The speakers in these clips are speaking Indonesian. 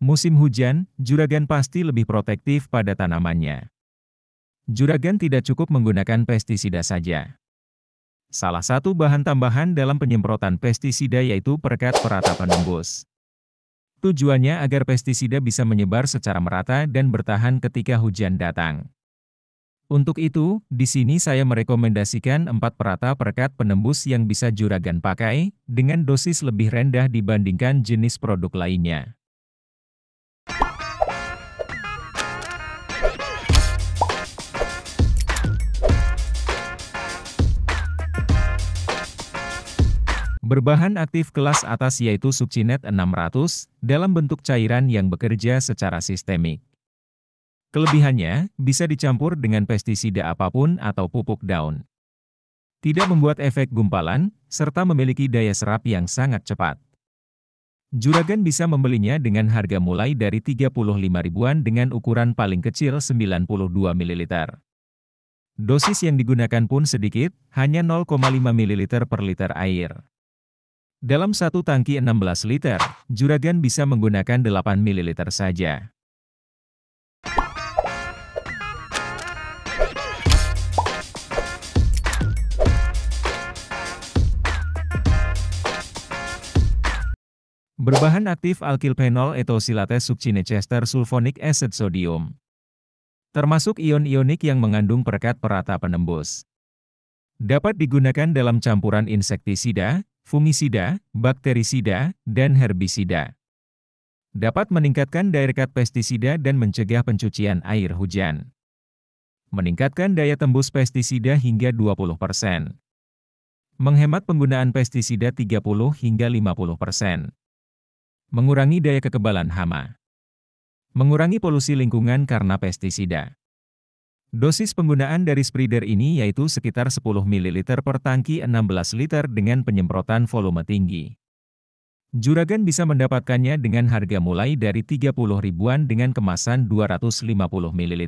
musim hujan, juragan pasti lebih protektif pada tanamannya. Juragan tidak cukup menggunakan pestisida saja. Salah satu bahan tambahan dalam penyemprotan pestisida yaitu perekat perata penembus. Tujuannya agar pestisida bisa menyebar secara merata dan bertahan ketika hujan datang. Untuk itu, di sini saya merekomendasikan 4 perata perekat penembus yang bisa juragan pakai, dengan dosis lebih rendah dibandingkan jenis produk lainnya. Berbahan aktif kelas atas yaitu Subcinet 600 dalam bentuk cairan yang bekerja secara sistemik. Kelebihannya, bisa dicampur dengan pestisida apapun atau pupuk daun. Tidak membuat efek gumpalan, serta memiliki daya serap yang sangat cepat. Juragan bisa membelinya dengan harga mulai dari 35 ribuan dengan ukuran paling kecil 92 ml. Dosis yang digunakan pun sedikit, hanya 0,5 ml per liter air. Dalam satu tangki 16 liter, Juragan bisa menggunakan 8 ml saja. Berbahan aktif alkilphenol etosilates succinechester sulfonic acid sodium. Termasuk ion ionik yang mengandung perekat perata penembus. Dapat digunakan dalam campuran insektisida, fungisida, bakterisida, dan herbisida. Dapat meningkatkan daya pestisida dan mencegah pencucian air hujan. Meningkatkan daya tembus pestisida hingga 20%. Menghemat penggunaan pestisida 30 hingga 50%. Mengurangi daya kekebalan hama. Mengurangi polusi lingkungan karena pestisida. Dosis penggunaan dari spreader ini yaitu sekitar 10 ml per tangki 16 liter dengan penyemprotan volume tinggi. Juragan bisa mendapatkannya dengan harga mulai dari 30 ribuan dengan kemasan 250 ml.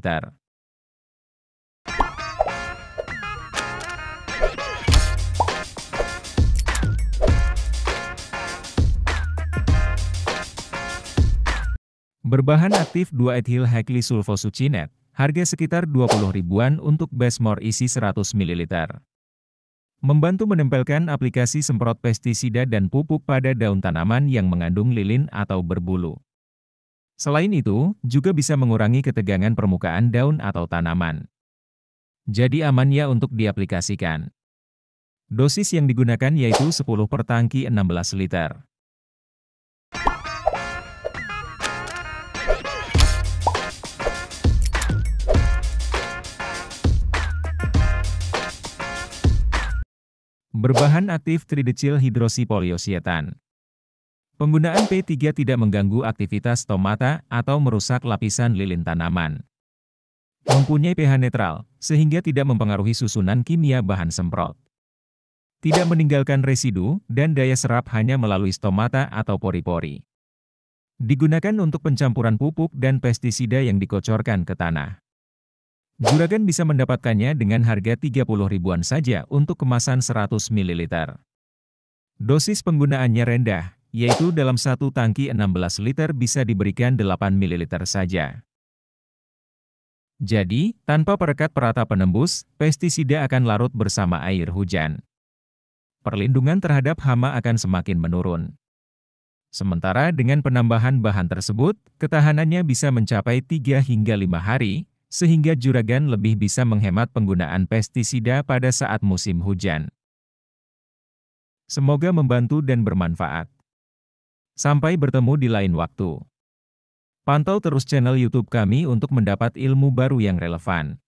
Berbahan aktif 2-ethylhexysulfosucinet Harga sekitar 20 ribuan untuk base more isi 100 ml. Membantu menempelkan aplikasi semprot pestisida dan pupuk pada daun tanaman yang mengandung lilin atau berbulu. Selain itu, juga bisa mengurangi ketegangan permukaan daun atau tanaman. Jadi aman ya untuk diaplikasikan. Dosis yang digunakan yaitu 10 per tangki 16 liter. berbahan aktif tridecil hidrosipoliosietan. Penggunaan P3 tidak mengganggu aktivitas stomata atau merusak lapisan lilin tanaman. Mempunyai pH netral, sehingga tidak mempengaruhi susunan kimia bahan semprot. Tidak meninggalkan residu, dan daya serap hanya melalui stomata atau pori-pori. Digunakan untuk pencampuran pupuk dan pestisida yang dikocorkan ke tanah. Juragan bisa mendapatkannya dengan harga 30 ribuan saja untuk kemasan 100 ml. Dosis penggunaannya rendah, yaitu dalam satu tangki 16 liter bisa diberikan 8 ml saja. Jadi, tanpa perekat perata penembus, pestisida akan larut bersama air hujan. Perlindungan terhadap hama akan semakin menurun. Sementara dengan penambahan bahan tersebut, ketahanannya bisa mencapai 3 hingga 5 hari, sehingga juragan lebih bisa menghemat penggunaan pestisida pada saat musim hujan. Semoga membantu dan bermanfaat. Sampai bertemu di lain waktu. Pantau terus channel YouTube kami untuk mendapat ilmu baru yang relevan.